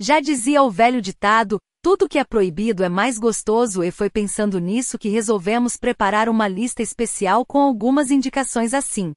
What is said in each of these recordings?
Já dizia o velho ditado: tudo que é proibido é mais gostoso, e foi pensando nisso que resolvemos preparar uma lista especial com algumas indicações assim.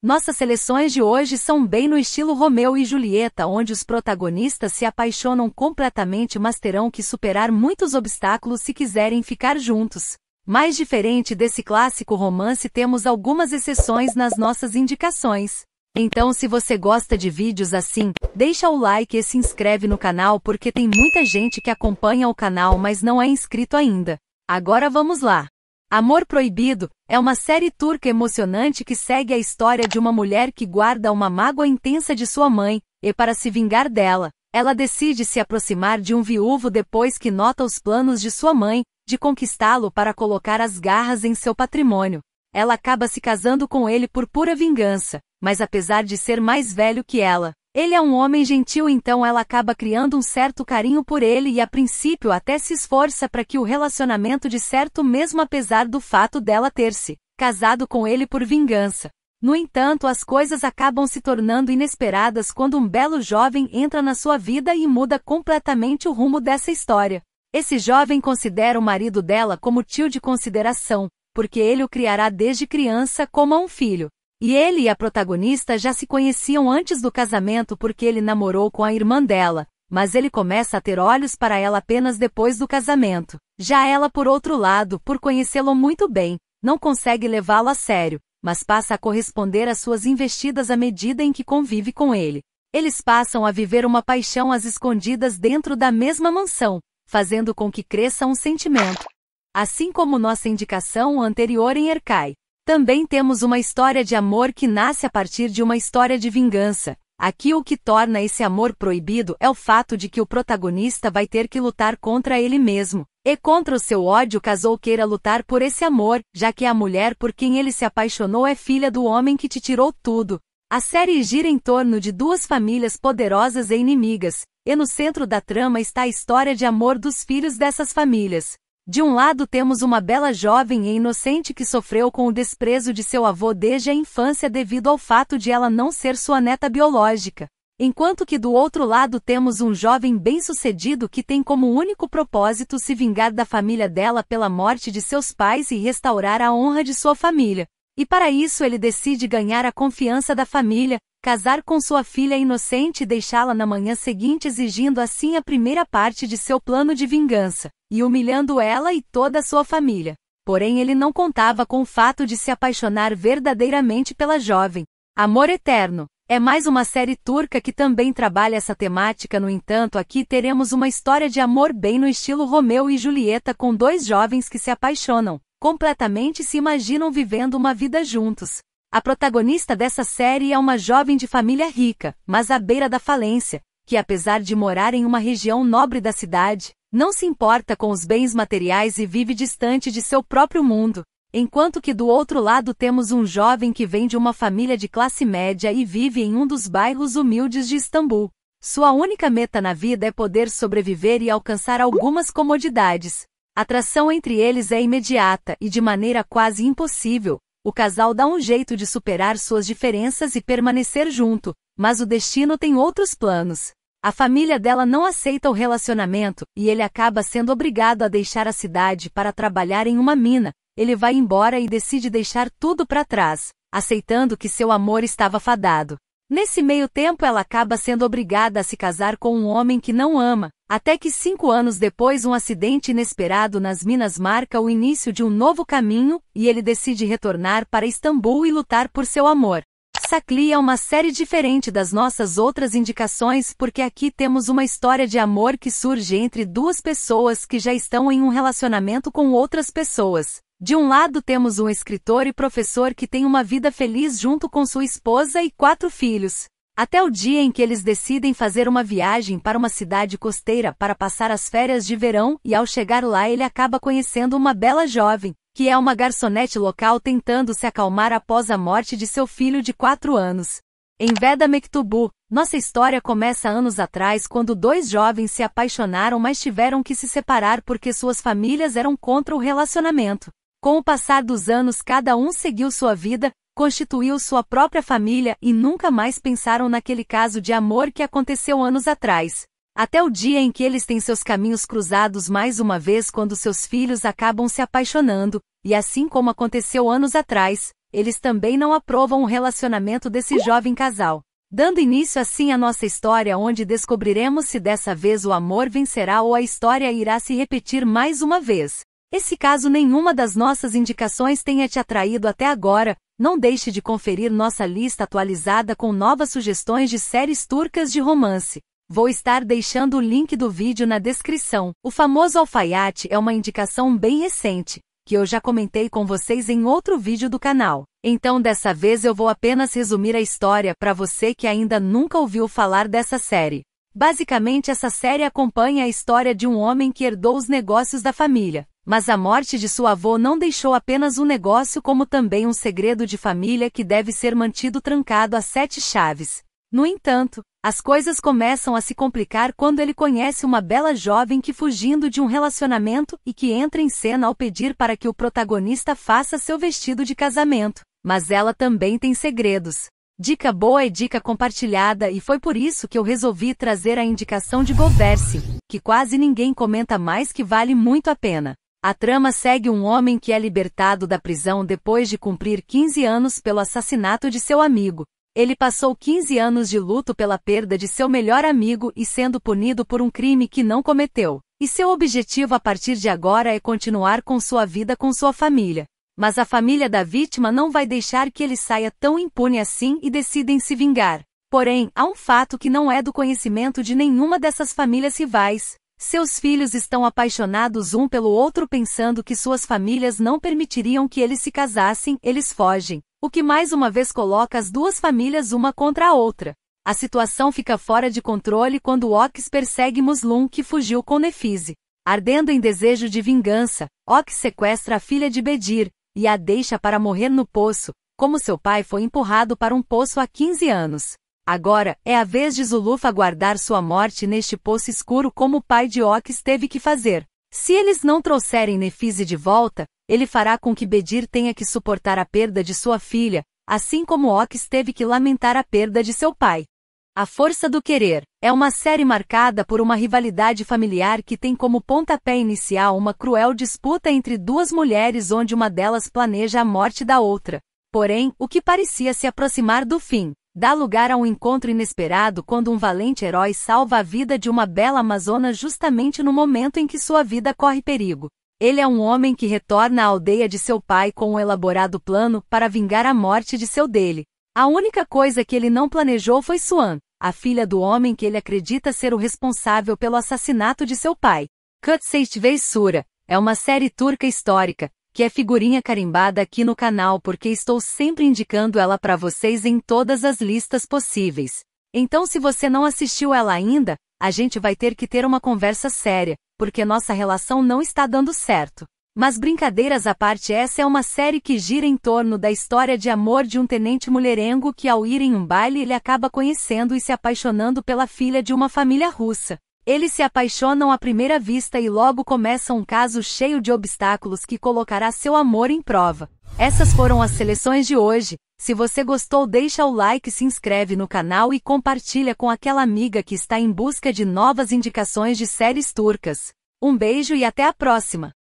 Nossas seleções de hoje são bem no estilo Romeu e Julieta, onde os protagonistas se apaixonam completamente, mas terão que superar muitos obstáculos se quiserem ficar juntos. Mais diferente desse clássico romance temos algumas exceções nas nossas indicações. Então se você gosta de vídeos assim, deixa o like e se inscreve no canal porque tem muita gente que acompanha o canal mas não é inscrito ainda. Agora vamos lá. Amor Proibido é uma série turca emocionante que segue a história de uma mulher que guarda uma mágoa intensa de sua mãe, e para se vingar dela, ela decide se aproximar de um viúvo depois que nota os planos de sua mãe, de conquistá-lo para colocar as garras em seu patrimônio. Ela acaba se casando com ele por pura vingança, mas apesar de ser mais velho que ela, ele é um homem gentil, então ela acaba criando um certo carinho por ele e a princípio até se esforça para que o relacionamento dê certo mesmo apesar do fato dela ter se casado com ele por vingança. No entanto, as coisas acabam se tornando inesperadas quando um belo jovem entra na sua vida e muda completamente o rumo dessa história. Esse jovem considera o marido dela como tio de consideração, porque ele o criará desde criança como a um filho. E ele e a protagonista já se conheciam antes do casamento porque ele namorou com a irmã dela, mas ele começa a ter olhos para ela apenas depois do casamento. Já ela, por outro lado, por conhecê-lo muito bem, não consegue levá-lo a sério, mas passa a corresponder às suas investidas à medida em que convive com ele. Eles passam a viver uma paixão às escondidas dentro da mesma mansão, fazendo com que cresça um sentimento. Assim como nossa indicação anterior em Erkai. Também temos uma história de amor que nasce a partir de uma história de vingança. Aqui o que torna esse amor proibido é o fato de que o protagonista vai ter que lutar contra ele mesmo, e contra o seu ódio caso queira lutar por esse amor, já que a mulher por quem ele se apaixonou é filha do homem que te tirou tudo. A série gira em torno de duas famílias poderosas e inimigas, e no centro da trama está a história de amor dos filhos dessas famílias. De um lado temos uma bela jovem e inocente que sofreu com o desprezo de seu avô desde a infância devido ao fato de ela não ser sua neta biológica. Enquanto que do outro lado temos um jovem bem-sucedido que tem como único propósito se vingar da família dela pela morte de seus pais e restaurar a honra de sua família. E para isso ele decide ganhar a confiança da família, casar com sua filha inocente e deixá-la na manhã seguinte exigindo assim a primeira parte de seu plano de vingança, e humilhando ela e toda a sua família. Porém ele não contava com o fato de se apaixonar verdadeiramente pela jovem. Amor Eterno é mais uma série turca que também trabalha essa temática, no entanto, aqui teremos uma história de amor bem no estilo Romeu e Julieta com dois jovens que se apaixonam, completamente se imaginam vivendo uma vida juntos, a protagonista dessa série é uma jovem de família rica, mas à beira da falência, que apesar de morar em uma região nobre da cidade, não se importa com os bens materiais e vive distante de seu próprio mundo, enquanto que do outro lado temos um jovem que vem de uma família de classe média e vive em um dos bairros humildes de Istambul. Sua única meta na vida é poder sobreviver e alcançar algumas comodidades. A atração entre eles é imediata e de maneira quase impossível, o casal dá um jeito de superar suas diferenças e permanecer junto, mas o destino tem outros planos. A família dela não aceita o relacionamento, e ele acaba sendo obrigado a deixar a cidade para trabalhar em uma mina. Ele vai embora e decide deixar tudo para trás, aceitando que seu amor estava fadado. Nesse meio tempo, ela acaba sendo obrigada a se casar com um homem que não ama, até que cinco anos depois, um acidente inesperado nas minas marca o início de um novo caminho e ele decide retornar para Istambul e lutar por seu amor. Sakli é uma série diferente das nossas outras indicações porque aqui temos uma história de amor que surge entre duas pessoas que já estão em um relacionamento com outras pessoas. De um lado temos um escritor e professor que tem uma vida feliz junto com sua esposa e quatro filhos. Até o dia em que eles decidem fazer uma viagem para uma cidade costeira para passar as férias de verão e ao chegar lá ele acaba conhecendo uma bela jovem, que é uma garçonete local tentando se acalmar após a morte de seu filho de 4 anos. Em Veda Mektubu, nossa história começa anos atrás quando dois jovens se apaixonaram mas tiveram que se separar porque suas famílias eram contra o relacionamento. Com o passar dos anos cada um seguiu sua vida, constituiu sua própria família e nunca mais pensaram naquele caso de amor que aconteceu anos atrás. Até o dia em que eles têm seus caminhos cruzados mais uma vez quando seus filhos acabam se apaixonando, e assim como aconteceu anos atrás, eles também não aprovam o relacionamento desse jovem casal. Dando início assim à nossa história onde descobriremos se dessa vez o amor vencerá ou a história irá se repetir mais uma vez. Esse caso nenhuma das nossas indicações tenha te atraído até agora, não deixe de conferir nossa lista atualizada com novas sugestões de séries turcas de romance. Vou estar deixando o link do vídeo na descrição. O famoso alfaiate é uma indicação bem recente, que eu já comentei com vocês em outro vídeo do canal. Então dessa vez eu vou apenas resumir a história para você que ainda nunca ouviu falar dessa série. Basicamente, essa série acompanha a história de um homem que herdou os negócios da família, mas a morte de sua avó não deixou apenas um negócio como também um segredo de família que deve ser mantido trancado a sete chaves. No entanto, as coisas começam a se complicar quando ele conhece uma bela jovem que fugindo de um relacionamento e que entra em cena ao pedir para que o protagonista faça seu vestido de casamento. Mas ela também tem segredos. Dica boa é dica compartilhada e foi por isso que eu resolvi trazer a indicação de Gouverse, que quase ninguém comenta mais que vale muito a pena. A trama segue um homem que é libertado da prisão depois de cumprir 15 anos pelo assassinato de seu amigo. Ele passou 15 anos de luto pela perda de seu melhor amigo e sendo punido por um crime que não cometeu. E seu objetivo a partir de agora é continuar com sua vida com sua família. Mas a família da vítima não vai deixar que ele saia tão impune assim e decidem se vingar. Porém, há um fato que não é do conhecimento de nenhuma dessas famílias rivais, seus filhos estão apaixonados um pelo outro pensando que suas famílias não permitiriam que eles se casassem, eles fogem, o que mais uma vez coloca as duas famílias uma contra a outra. A situação fica fora de controle quando Ox persegue Muslum que fugiu com Nefise. Ardendo em desejo de vingança, Ox sequestra a filha de Bedir e a deixa para morrer no poço, como seu pai foi empurrado para um poço há 15 anos. Agora, é a vez de Zulufa guardar sua morte neste poço escuro como o pai de Ox teve que fazer. Se eles não trouxerem Nefise de volta, ele fará com que Bedir tenha que suportar a perda de sua filha, assim como Ox teve que lamentar a perda de seu pai. A Força do Querer é uma série marcada por uma rivalidade familiar que tem como pontapé inicial uma cruel disputa entre duas mulheres onde uma delas planeja a morte da outra. Porém, o que parecia se aproximar do fim, dá lugar a um encontro inesperado quando um valente herói salva a vida de uma bela amazona justamente no momento em que sua vida corre perigo. Ele é um homem que retorna à aldeia de seu pai com um elaborado plano para vingar a morte de seu dele. A única coisa que ele não planejou foi Swan, a filha do homem que ele acredita ser o responsável pelo assassinato de seu pai. Cutseit Veysura é uma série turca histórica, que é figurinha carimbada aqui no canal porque estou sempre indicando ela para vocês em todas as listas possíveis. Então se você não assistiu ela ainda, a gente vai ter que ter uma conversa séria, porque nossa relação não está dando certo. Mas brincadeiras à parte, essa é uma série que gira em torno da história de amor de um tenente mulherengo que ao ir em um baile ele acaba conhecendo e se apaixonando pela filha de uma família russa. Eles se apaixonam à primeira vista e logo começa um caso cheio de obstáculos que colocará seu amor em prova. Essas foram as seleções de hoje. Se você gostou, deixa o like, se inscreve no canal e compartilha com aquela amiga que está em busca de novas indicações de séries turcas. Um beijo e até a próxima!